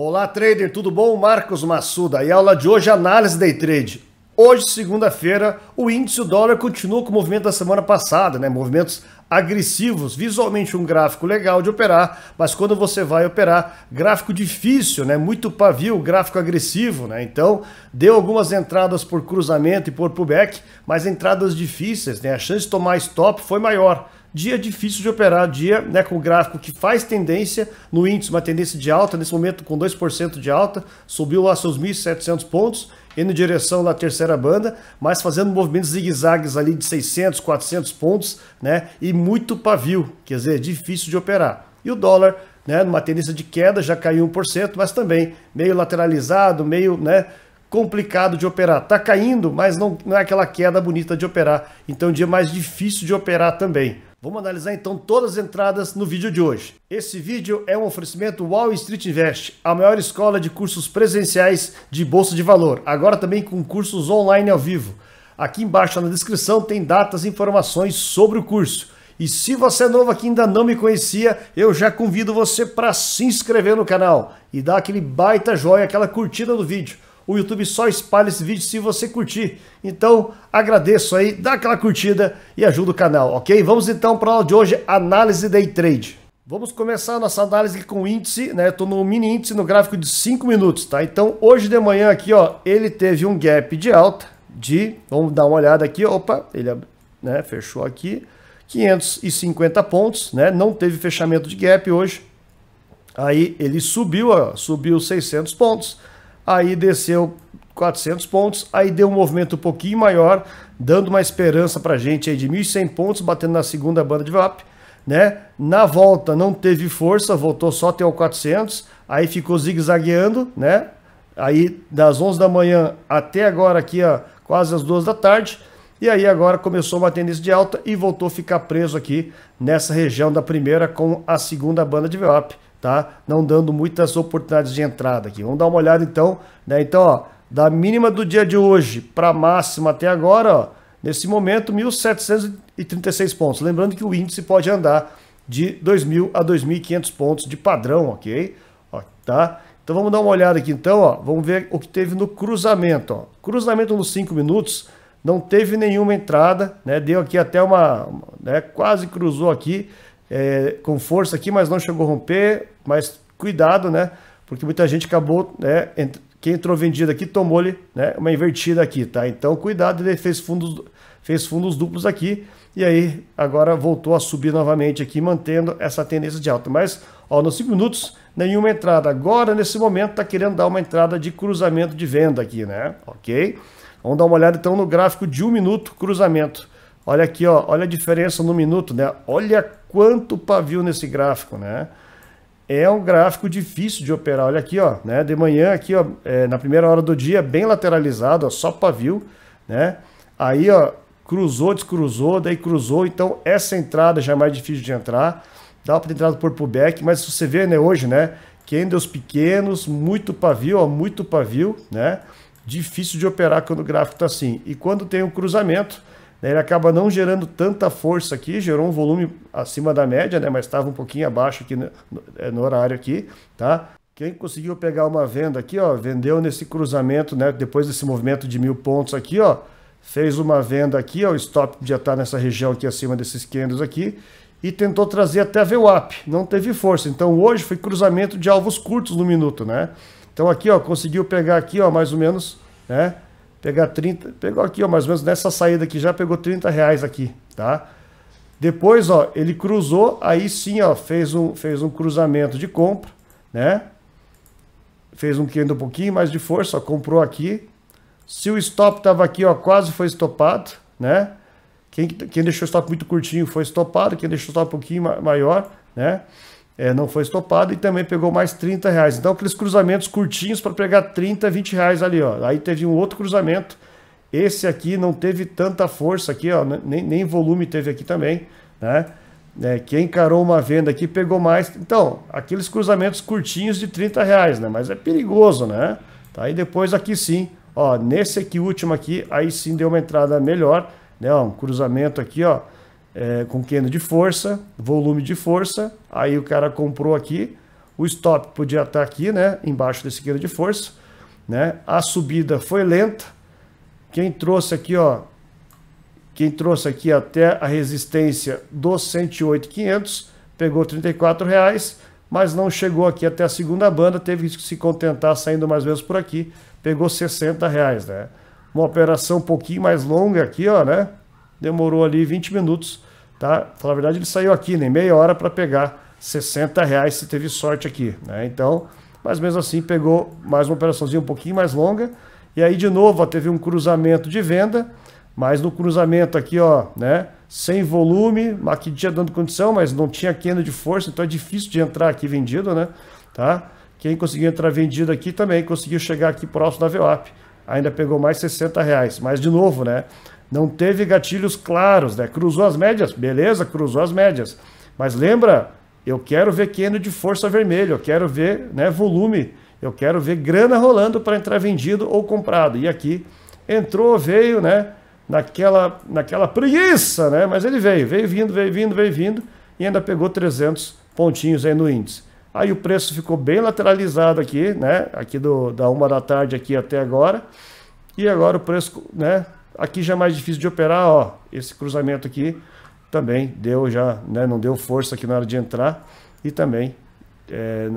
Olá, trader, tudo bom? Marcos Massuda. E a aula de hoje, análise day trade. Hoje, segunda-feira, o índice dólar continua com o movimento da semana passada, né? Movimentos agressivos, visualmente um gráfico legal de operar, mas quando você vai operar, gráfico difícil, né? Muito pavio, gráfico agressivo, né? Então, deu algumas entradas por cruzamento e por pullback, mas entradas difíceis, né? A chance de tomar stop foi maior dia difícil de operar, dia né, com gráfico que faz tendência no índice, uma tendência de alta, nesse momento com 2% de alta, subiu lá seus 1.700 pontos, indo em direção da terceira banda, mas fazendo movimentos zigue-zagues ali de 600, 400 pontos, né, e muito pavio, quer dizer, é difícil de operar. E o dólar né, numa tendência de queda, já caiu 1%, mas também meio lateralizado, meio né, complicado de operar. Está caindo, mas não, não é aquela queda bonita de operar. Então, dia mais difícil de operar também. Vamos analisar então todas as entradas no vídeo de hoje. Esse vídeo é um oferecimento Wall Street Invest, a maior escola de cursos presenciais de bolsa de valor, agora também com cursos online ao vivo. Aqui embaixo na descrição tem datas e informações sobre o curso. E se você é novo aqui e ainda não me conhecia, eu já convido você para se inscrever no canal e dar aquele baita joia, aquela curtida no vídeo o YouTube só espalha esse vídeo se você curtir. Então, agradeço aí, dá aquela curtida e ajuda o canal, ok? Vamos então para a aula de hoje, análise day trade. Vamos começar a nossa análise com o índice, né? Eu tô no mini índice no gráfico de 5 minutos, tá? Então, hoje de manhã aqui, ó, ele teve um gap de alta de, vamos dar uma olhada aqui, opa, ele, né, fechou aqui, 550 pontos, né? Não teve fechamento de gap hoje. Aí ele subiu, ó, subiu 600 pontos aí desceu 400 pontos, aí deu um movimento um pouquinho maior, dando uma esperança para a gente aí de 1.100 pontos, batendo na segunda banda de VAP, né? Na volta não teve força, voltou só até o 400, aí ficou zigue-zagueando, né? Aí das 11 da manhã até agora aqui, ó, quase as 2 da tarde, e aí agora começou uma tendência de alta e voltou a ficar preso aqui nessa região da primeira com a segunda banda de VWAP tá? Não dando muitas oportunidades de entrada aqui. Vamos dar uma olhada então, né? Então, ó, da mínima do dia de hoje para máxima até agora, ó, nesse momento 1736 pontos. Lembrando que o índice pode andar de 2000 a 2500 pontos de padrão, OK? Ó, tá? Então vamos dar uma olhada aqui então, ó, vamos ver o que teve no cruzamento, ó. Cruzamento nos 5 minutos, não teve nenhuma entrada, né? Deu aqui até uma, né, quase cruzou aqui, é, com força aqui, mas não chegou a romper, mas cuidado, né? Porque muita gente acabou, né? Quem entrou vendido aqui tomou-lhe né, uma invertida aqui, tá? Então cuidado, ele fez fundos, fez fundos duplos aqui e aí agora voltou a subir novamente aqui, mantendo essa tendência de alta. Mas ó, nos 5 minutos, nenhuma entrada. Agora, nesse momento, está querendo dar uma entrada de cruzamento de venda aqui, né? Ok? Vamos dar uma olhada então no gráfico de um minuto, cruzamento. Olha aqui, ó, olha a diferença no minuto, né? Olha quanto pavio nesse gráfico, né? É um gráfico difícil de operar. Olha aqui, ó, né? De manhã aqui, ó, é, na primeira hora do dia, bem lateralizado, ó, só pavio, né? Aí, ó, cruzou, descruzou, daí cruzou. Então essa entrada já é mais difícil de entrar. Dá para entrar por pullback, mas você vê, né, hoje, né? Candles pequenos, muito pavio, ó, muito pavio, né? Difícil de operar quando o gráfico tá assim. E quando tem um cruzamento, ele acaba não gerando tanta força aqui, gerou um volume acima da média, né? Mas estava um pouquinho abaixo aqui no, é, no, horário aqui, tá? Quem conseguiu pegar uma venda aqui, ó, vendeu nesse cruzamento, né? Depois desse movimento de mil pontos aqui, ó, fez uma venda aqui, ó, o stop já está nessa região aqui acima desses candles aqui e tentou trazer até a VWAP, não teve força. Então hoje foi cruzamento de alvos curtos no minuto, né? Então aqui, ó, conseguiu pegar aqui, ó, mais ou menos, né? pegar 30, pegou aqui, ó, mais ou menos nessa saída aqui, já pegou 30 reais aqui, tá? Depois, ó, ele cruzou, aí sim, ó, fez um, fez um cruzamento de compra, né? Fez um que ainda um pouquinho mais de força, ó, comprou aqui. Se o stop tava aqui, ó, quase foi estopado, né? Quem, quem deixou o stop muito curtinho foi estopado, quem deixou o stop um pouquinho maior, né? é, não foi estopado e também pegou mais 30 reais. Então, aqueles cruzamentos curtinhos para pegar 30, 20 reais ali, ó. Aí teve um outro cruzamento. Esse aqui não teve tanta força aqui, ó. Nem, nem volume teve aqui também, né? É, quem encarou uma venda aqui pegou mais. Então, aqueles cruzamentos curtinhos de 30 reais, né? Mas é perigoso, né? Tá, e depois aqui sim, ó. Nesse aqui último aqui, aí sim deu uma entrada melhor, né? um cruzamento aqui, ó é, com cano de força, volume de força. Aí o cara comprou aqui, o stop podia estar tá aqui, né, embaixo desse cano de força, né? A subida foi lenta. Quem trouxe aqui, ó, quem trouxe aqui até a resistência dos 108,500 pegou 34 reais, mas não chegou aqui até a segunda banda, teve que se contentar saindo mais ou menos por aqui, pegou 60 reais, né? Uma operação um pouquinho mais longa aqui, ó, né? demorou ali 20 minutos, tá? Falar a verdade, ele saiu aqui, nem meia hora para pegar 60 reais se teve sorte aqui, né? Então, mas mesmo assim pegou mais uma operaçãozinha um pouquinho mais longa. E aí, de novo, ó, teve um cruzamento de venda, mas no cruzamento aqui, ó, né? Sem volume, aqui tinha dando condição, mas não tinha queda de força, então é difícil de entrar aqui vendido, né? Tá? Quem conseguiu entrar vendido aqui também conseguiu chegar aqui próximo da VWAP. Ainda pegou mais 60 reais. Mas, de novo, né? Não teve gatilhos claros, né? Cruzou as médias, beleza, cruzou as médias. Mas lembra, eu quero ver queno de força vermelha, eu quero ver né, volume, eu quero ver grana rolando para entrar vendido ou comprado. E aqui entrou, veio, né? Naquela, naquela preguiça, né? Mas ele veio, veio vindo, veio vindo, veio vindo e ainda pegou 300 pontinhos aí no índice. Aí o preço ficou bem lateralizado aqui, né? Aqui do, da uma da tarde aqui até agora. E agora o preço, né? Aqui já é mais difícil de operar, ó, esse cruzamento aqui também deu já, né, não deu força aqui na hora de entrar e também é,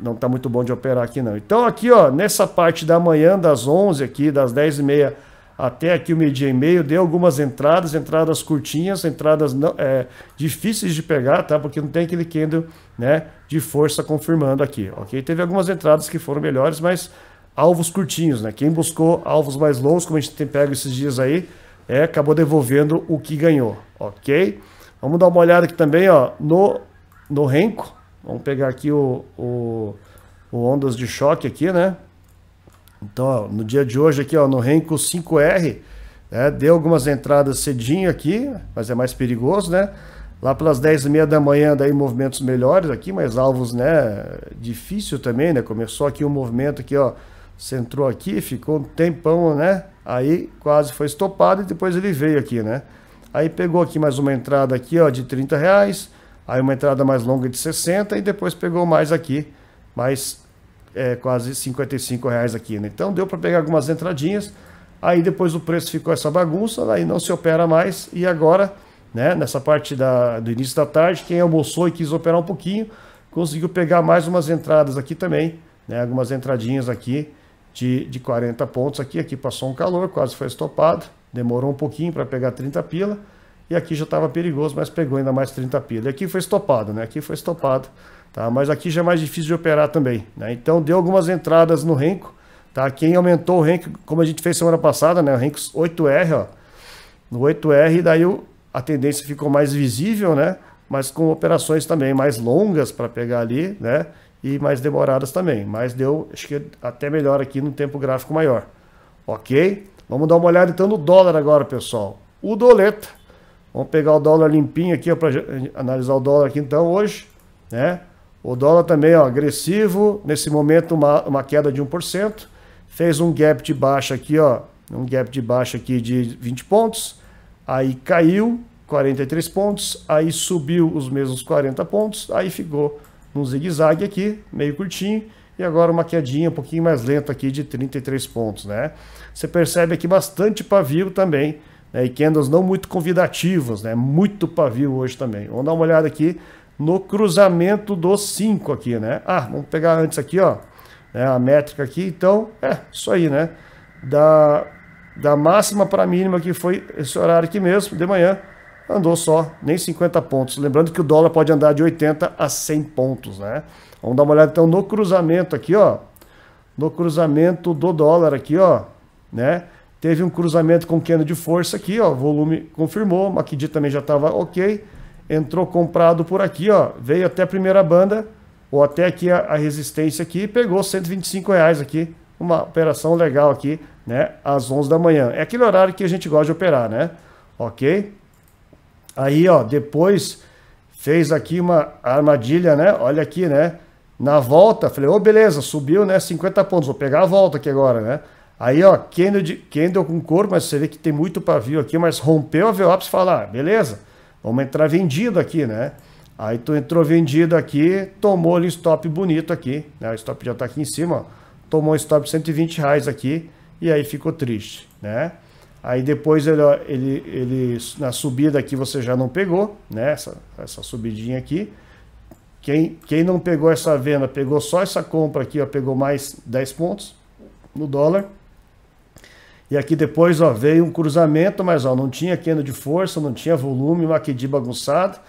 não está muito bom de operar aqui não. Então aqui, ó, nessa parte da manhã das 11 aqui, das 10 e meia até aqui o meio-dia e meio, deu algumas entradas, entradas curtinhas, entradas não, é, difíceis de pegar, tá? Porque não tem aquele candle né, de força confirmando aqui, ok? Teve algumas entradas que foram melhores, mas alvos curtinhos, né? Quem buscou alvos mais longos, como a gente tem pego esses dias aí, é, acabou devolvendo o que ganhou, ok? Vamos dar uma olhada aqui também, ó, no, no Renko. Vamos pegar aqui o, o, o ondas de choque aqui, né? Então, ó, no dia de hoje aqui, ó, no Renko 5R, né, deu algumas entradas cedinho aqui, mas é mais perigoso, né? Lá pelas 10 e meia da manhã, daí movimentos melhores aqui, mas alvos, né, difícil também, né? Começou aqui o um movimento aqui, ó, você entrou aqui, ficou um tempão, né? Aí quase foi estopado e depois ele veio aqui, né? Aí pegou aqui mais uma entrada aqui, ó, de 30 reais. Aí uma entrada mais longa de 60 e depois pegou mais aqui, mais é, quase 55 reais aqui, né? Então deu para pegar algumas entradinhas. Aí depois o preço ficou essa bagunça, aí não se opera mais. E agora, né, nessa parte da, do início da tarde, quem almoçou e quis operar um pouquinho, conseguiu pegar mais umas entradas aqui também, né? Algumas entradinhas aqui de, de 40 pontos aqui. Aqui passou um calor, quase foi estopado. Demorou um pouquinho para pegar 30 pila. E aqui já estava perigoso, mas pegou ainda mais 30 pila. E aqui foi estopado, né? Aqui foi estopado. Tá? Mas aqui já é mais difícil de operar também. Né? Então deu algumas entradas no renco. Tá? Quem aumentou o renco, como a gente fez semana passada, né? O renco 8R, ó. No 8R, daí o, a tendência ficou mais visível, né? Mas com operações também mais longas para pegar ali, né? e mais demoradas também. Mas deu, acho que até melhor aqui no tempo gráfico maior. Ok? Vamos dar uma olhada então no dólar agora, pessoal. O doleta. Vamos pegar o dólar limpinho aqui para analisar o dólar aqui então hoje, né? O dólar também, ó, agressivo, nesse momento uma, uma queda de 1%, fez um gap de baixa aqui, ó, um gap de baixa aqui de 20 pontos, aí caiu 43 pontos, aí subiu os mesmos 40 pontos, aí ficou um zigue-zague aqui, meio curtinho, e agora uma quedinha um pouquinho mais lenta aqui de 33 pontos, né? Você percebe aqui bastante pavio também, né? e candles não muito convidativos, né? Muito pavio hoje também. Vamos dar uma olhada aqui no cruzamento dos 5 aqui, né? Ah, vamos pegar antes aqui, ó, né? a métrica aqui, então, é, isso aí, né? Da, da máxima para a mínima que foi esse horário aqui mesmo, de manhã, andou só nem 50 pontos. Lembrando que o dólar pode andar de 80 a 100 pontos, né? Vamos dar uma olhada então no cruzamento aqui, ó. No cruzamento do dólar aqui, ó, né? Teve um cruzamento com queda de força aqui, ó, volume confirmou, macd também já estava OK. Entrou comprado por aqui, ó, veio até a primeira banda, ou até aqui a, a resistência aqui, pegou 125 reais aqui, uma operação legal aqui, né, às 11 da manhã. É aquele horário que a gente gosta de operar, né? OK? Aí, ó, depois fez aqui uma armadilha, né? Olha aqui, né? Na volta, falei, ô, oh, beleza, subiu, né? 50 pontos, vou pegar a volta aqui agora, né? Aí, ó, Kendall, Kendall com cor, mas você vê que tem muito pavio aqui, mas rompeu a VOPS e fala, ah, beleza, vamos entrar vendido aqui, né? Aí tu entrou vendido aqui, tomou ali stop bonito aqui, né? O stop já tá aqui em cima, ó. Tomou um stop de 120 reais aqui e aí ficou triste, né? Aí depois ele, ele, ele na subida aqui você já não pegou, né? Essa, essa subidinha aqui. Quem, quem não pegou essa venda, pegou só essa compra aqui, ó, pegou mais 10 pontos no dólar. E aqui depois ó, veio um cruzamento, mas ó, não tinha queda de força, não tinha volume, uma queda bagunçada.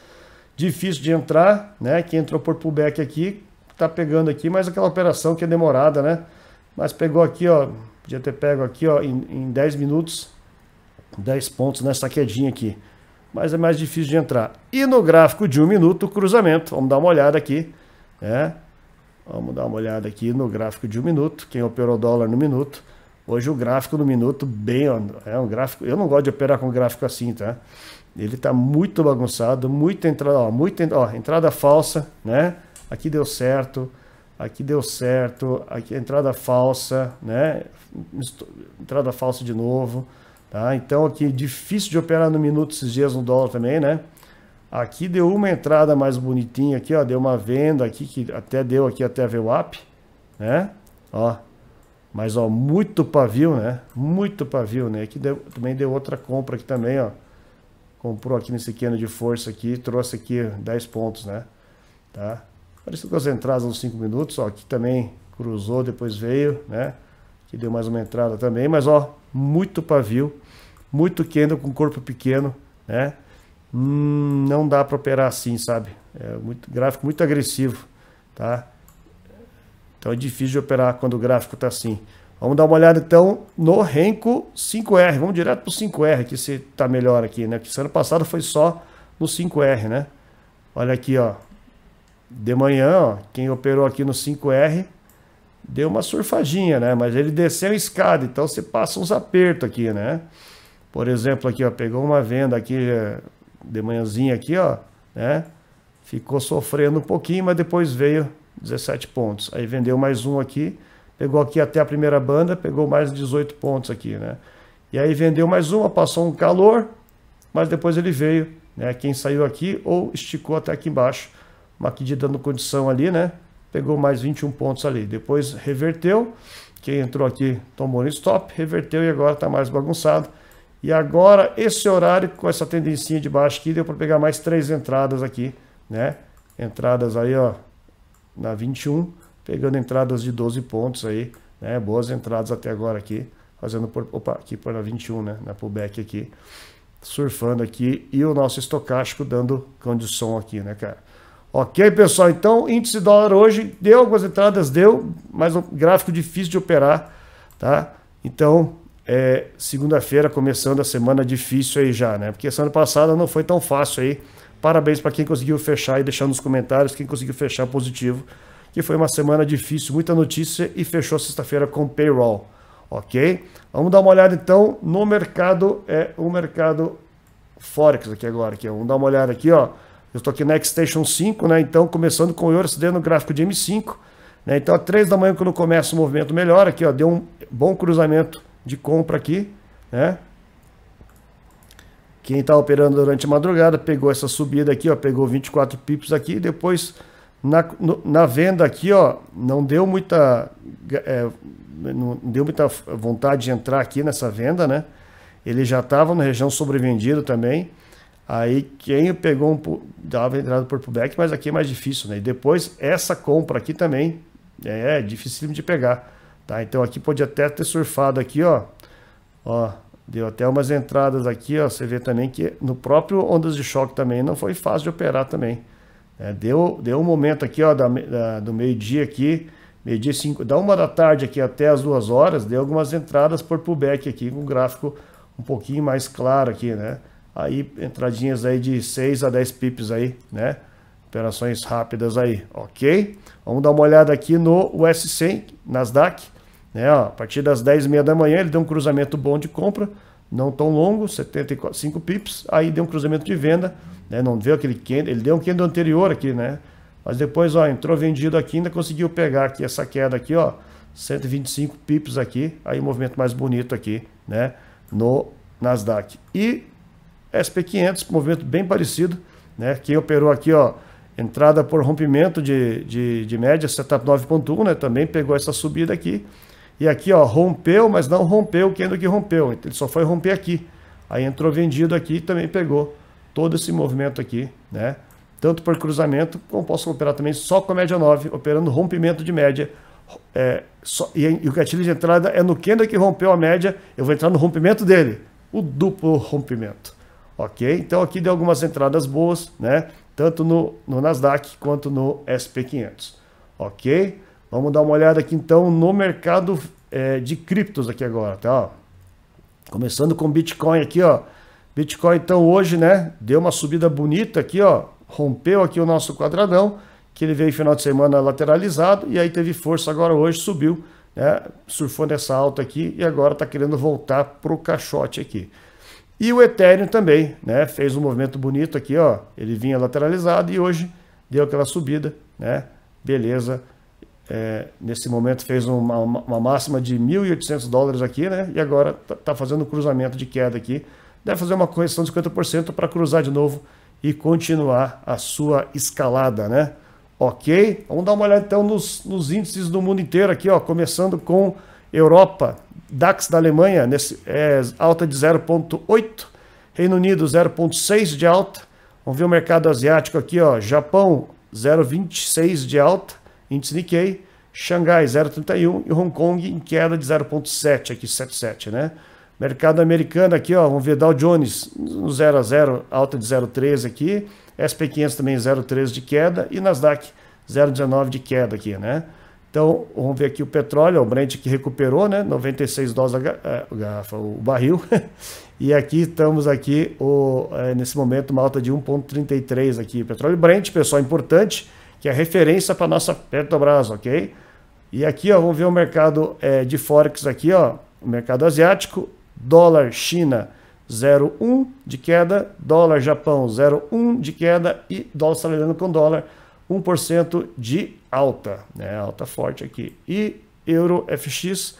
Difícil de entrar, né? Quem entrou por pullback aqui, tá pegando aqui, mas aquela operação que é demorada, né? Mas pegou aqui, ó, podia ter pego aqui, ó, em, em 10 minutos, 10 pontos nessa quedinha aqui. Mas é mais difícil de entrar. E no gráfico de um minuto, o cruzamento. Vamos dar uma olhada aqui. Né? Vamos dar uma olhada aqui no gráfico de um minuto. Quem operou dólar no minuto. Hoje o gráfico no minuto, bem, é um gráfico. Eu não gosto de operar com gráfico assim, tá? Ele está muito bagunçado, muita entrada, ó, muita, ó, entrada falsa, né? Aqui deu certo, aqui deu certo, aqui entrada falsa, né? Entrada falsa de novo. Tá? Então aqui, difícil de operar no minuto esses dias no dólar também, né? Aqui deu uma entrada mais bonitinha aqui, ó, deu uma venda aqui que até deu aqui até a VWAP, né? Ó. Mas ó, muito pavio, né? Muito pavio, né? Aqui deu, também deu outra compra aqui também, ó. Comprou aqui nesse queno de força aqui, trouxe aqui 10 pontos, né? Tá? Parecido com as entradas nos 5 minutos, ó, aqui também cruzou, depois veio, né? que deu mais uma entrada também, mas ó, muito pavio, muito quente com corpo pequeno, né? Hum, não dá para operar assim, sabe? É muito gráfico muito agressivo, tá? Então é difícil de operar quando o gráfico tá assim. Vamos dar uma olhada então no Renko 5R. Vamos direto pro 5R, que se tá melhor aqui, né? Porque ano passado foi só no 5R, né? Olha aqui, ó. De manhã, ó, quem operou aqui no 5R deu uma surfadinha, né? Mas ele desceu a escada, então você passa uns apertos aqui, né? Por exemplo, aqui, ó, pegou uma venda aqui eh, de manhãzinha aqui, ó, né? Ficou sofrendo um pouquinho, mas depois veio 17 pontos. Aí vendeu mais um aqui, pegou aqui até a primeira banda, pegou mais 18 pontos aqui, né? E aí vendeu mais uma, passou um calor, mas depois ele veio, né? Quem saiu aqui ou esticou até aqui embaixo, uma medida dando condição ali, né? pegou mais 21 pontos ali. Depois reverteu, quem entrou aqui tomou no stop, reverteu e agora está mais bagunçado. E agora esse horário com essa tendência de baixo aqui deu para pegar mais três entradas aqui, né? Entradas aí, ó, na 21, pegando entradas de 12 pontos aí, né? Boas entradas até agora aqui, fazendo por, opa, aqui para 21, né? Na pullback aqui, surfando aqui e o nosso estocástico dando condição aqui, né, cara? Ok, pessoal? Então, índice dólar hoje deu algumas entradas, deu, mas um gráfico difícil de operar, tá? Então, é, segunda-feira começando a semana difícil aí já, né? Porque semana passada não foi tão fácil aí. Parabéns para quem conseguiu fechar e deixar nos comentários quem conseguiu fechar positivo, que foi uma semana difícil, muita notícia e fechou sexta-feira com payroll, ok? Vamos dar uma olhada então no mercado, é o mercado Forex aqui agora, que vamos dar uma olhada aqui, ó. Eu estou aqui na X-Station 5, né? Então, começando com o Yorcedan no gráfico de M5. Né? Então, às 3 da manhã, quando começa o movimento melhor, aqui, ó, deu um bom cruzamento de compra aqui, né? Quem está operando durante a madrugada pegou essa subida aqui, ó, pegou 24 pips aqui, depois na, no, na venda aqui, ó, não deu muita é, não deu muita vontade de entrar aqui nessa venda, né? Ele já estava na região sobrevendida também. Aí quem pegou um dava entrada por pullback, mas aqui é mais difícil, né? E depois essa compra aqui também é, é dificílimo de pegar, tá? Então aqui pode até ter surfado aqui, ó. Ó, deu até umas entradas aqui, ó. Você vê também que no próprio ondas de choque também não foi fácil de operar também. Né? deu, deu um momento aqui, ó, da, da, do meio-dia aqui, meio-dia 5, da uma da tarde aqui até as duas horas, deu algumas entradas por pullback aqui com um gráfico um pouquinho mais claro aqui, né? aí entradinhas aí de 6 a 10 pips aí, né? Operações rápidas aí, ok? Vamos dar uma olhada aqui no US100, Nasdaq, né? Ó, a partir das 10h30 da manhã ele deu um cruzamento bom de compra, não tão longo, 75 pips, aí deu um cruzamento de venda, né? Não deu aquele candle, ele deu um candle anterior aqui, né? Mas depois, ó, entrou vendido aqui, ainda conseguiu pegar aqui essa queda aqui, ó, 125 pips aqui, aí movimento mais bonito aqui, né, no Nasdaq. E SP500, movimento bem parecido, né? Quem operou aqui, ó, entrada por rompimento de, de, de média, setup 9.1, né? Também pegou essa subida aqui. E aqui, ó, rompeu, mas não rompeu quem que rompeu. Ele só foi romper aqui. Aí entrou vendido aqui e também pegou todo esse movimento aqui, né? Tanto por cruzamento, como posso operar também só com a média 9, operando rompimento de média. É, só, e, e, o gatilho de entrada é no candle que rompeu a média, eu vou entrar no rompimento dele. O duplo rompimento ok? Então aqui deu algumas entradas boas, né? Tanto no, no Nasdaq quanto no SP500, ok? Vamos dar uma olhada aqui então no mercado é, de criptos aqui agora, tá? Começando com Bitcoin aqui, ó. Bitcoin então hoje, né? Deu uma subida bonita aqui, ó. Rompeu aqui o nosso quadradão, que ele veio final de semana lateralizado e aí teve força agora hoje, subiu, né? Surfou nessa alta aqui e agora tá querendo voltar pro caixote aqui. E o Ethereum também, né? Fez um movimento bonito aqui, ó. Ele vinha lateralizado e hoje deu aquela subida, né? Beleza. É, nesse momento fez uma, uma máxima de 1.800 dólares aqui, né? E agora está tá fazendo um cruzamento de queda aqui. Deve fazer uma correção de 50% para cruzar de novo e continuar a sua escalada, né? Ok? Vamos dar uma olhada então nos, nos índices do mundo inteiro aqui, ó. Começando com Europa, DAX da Alemanha nesse, é, alta de 0,8%, Reino Unido 0,6% de alta. Vamos ver o mercado asiático aqui, ó, Japão 0,26% de alta, índice Nikkei, Xangai 0,31% e Hong Kong em queda de 0,7%, aqui 7,7%, né? Mercado americano aqui, ó, vamos ver Dow Jones no 0 a 0, alta de 0,13 aqui, SP500 também 0,13 de queda e Nasdaq 0,19 de queda aqui, né? Então, vamos ver aqui o petróleo, é o Brent que recuperou, né? 96 dólares é, o barril. e aqui estamos aqui o, é, nesse momento uma alta de 1.33 aqui, petróleo Brent, pessoal, importante, que é referência para nossa Petrobras, OK? E aqui, ó, vamos ver o mercado é, de forex aqui, ó, o mercado asiático, dólar China 0,1 de queda, dólar Japão 0,1 de queda e dólar australiano com dólar 1% de alta, né? alta forte aqui. E euro FX,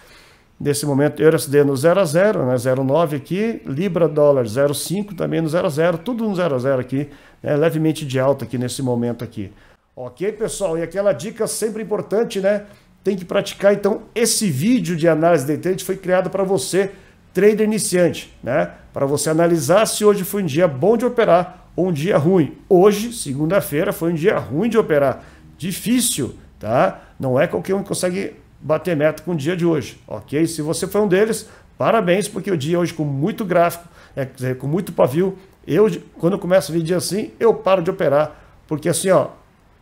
nesse momento, euro SD no 0 a 0, né? 0,9 aqui, libra dólar 0,5 também no 0 a 0, tudo no 0 a 0 aqui, né? levemente de alta aqui nesse momento aqui. Ok, pessoal? E aquela dica sempre importante, né? Tem que praticar, então, esse vídeo de análise de trade foi criado para você, trader iniciante, né? Para você analisar se hoje foi um dia bom de operar um dia ruim. Hoje, segunda-feira, foi um dia ruim de operar. Difícil, tá? Não é qualquer um que consegue bater meta com o dia de hoje, ok? Se você foi um deles, parabéns, porque o dia hoje com muito gráfico, é, com muito pavio, eu, quando começo a ver dia assim, eu paro de operar, porque assim, ó,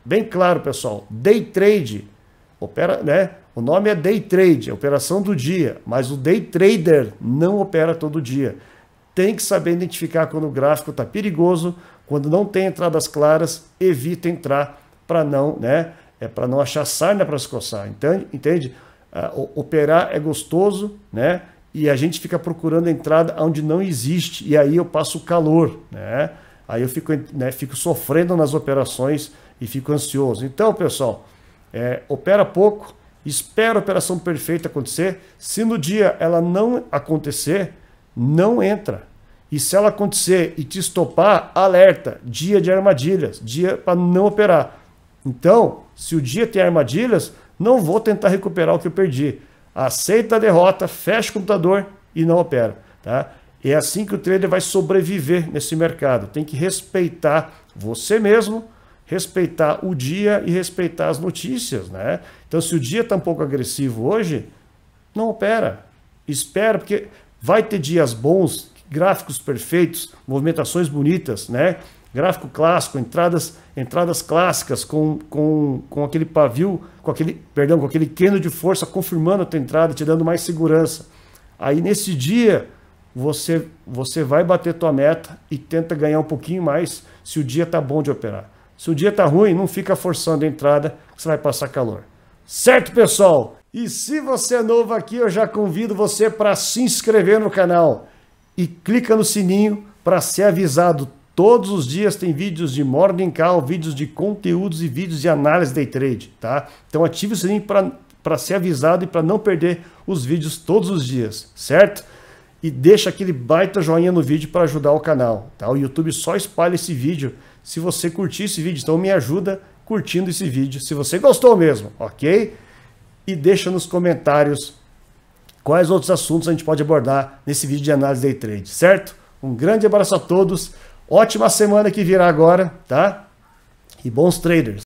bem claro, pessoal, day trade, opera, né? O nome é day trade, é operação do dia, mas o day trader não opera todo dia tem que saber identificar quando o gráfico está perigoso, quando não tem entradas claras, evita entrar para não, né? É para não achar sarna para se coçar, entende? entende? Uh, operar é gostoso, né? E a gente fica procurando entrada onde não existe, e aí eu passo calor, né? Aí eu fico, né, fico sofrendo nas operações e fico ansioso. Então, pessoal, é, opera pouco, espera a operação perfeita acontecer. Se no dia ela não acontecer, não entra. E se ela acontecer e te estopar, alerta, dia de armadilhas, dia para não operar. Então, se o dia tem armadilhas, não vou tentar recuperar o que eu perdi. Aceita a derrota, fecha o computador e não opera. Tá? É assim que o trader vai sobreviver nesse mercado. Tem que respeitar você mesmo, respeitar o dia e respeitar as notícias. Né? Então, se o dia está um pouco agressivo hoje, não opera. Espera, porque Vai ter dias bons, gráficos perfeitos, movimentações bonitas, né? Gráfico clássico, entradas, entradas clássicas com, com, com aquele pavio, com aquele, perdão, com aquele queno de força confirmando a tua entrada, te dando mais segurança. Aí nesse dia você você vai bater tua meta e tenta ganhar um pouquinho mais se o dia tá bom de operar. Se o dia tá ruim, não fica forçando a entrada, você vai passar calor. Certo, pessoal? E se você é novo aqui, eu já convido você para se inscrever no canal e clica no sininho para ser avisado. Todos os dias tem vídeos de morning call, vídeos de conteúdos e vídeos de análise day trade, tá? Então ative o sininho para ser avisado e para não perder os vídeos todos os dias, certo? E deixa aquele baita joinha no vídeo para ajudar o canal, tá? O YouTube só espalha esse vídeo se você curtir esse vídeo, então me ajuda curtindo esse vídeo, se você gostou mesmo, ok? e deixa nos comentários quais outros assuntos a gente pode abordar nesse vídeo de análise day trade, certo? Um grande abraço a todos, ótima semana que virá agora, tá? E bons traders!